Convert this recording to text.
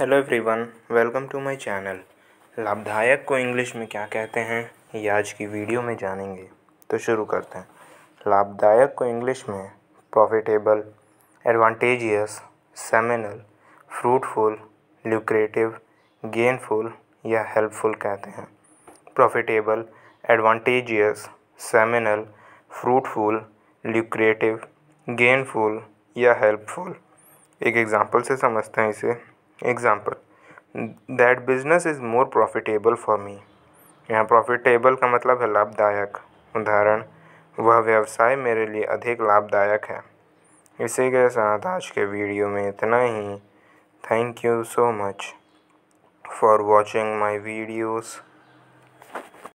hello everyone welcome to my channel लाभदायक को English में क्या कहते हैं ये आज की वीडियो में जानेंगे तो शुरू करते हैं लाभदायक को इंग्लिश में profitable advantageous seminal fruitful lucrative gainful या हेल्पफुल कहते हैं profitable advantageous seminal fruitful lucrative gainful या हेल्पफुल एक एग्ज़ाम्पल से समझते हैं इसे example that business is more profitable for me यहाँ प्रॉफिटेबल का मतलब है लाभदायक उदाहरण वह व्यवसाय मेरे लिए अधिक लाभदायक है इसी के साथ आज के वीडियो में इतना ही thank you so much for watching my videos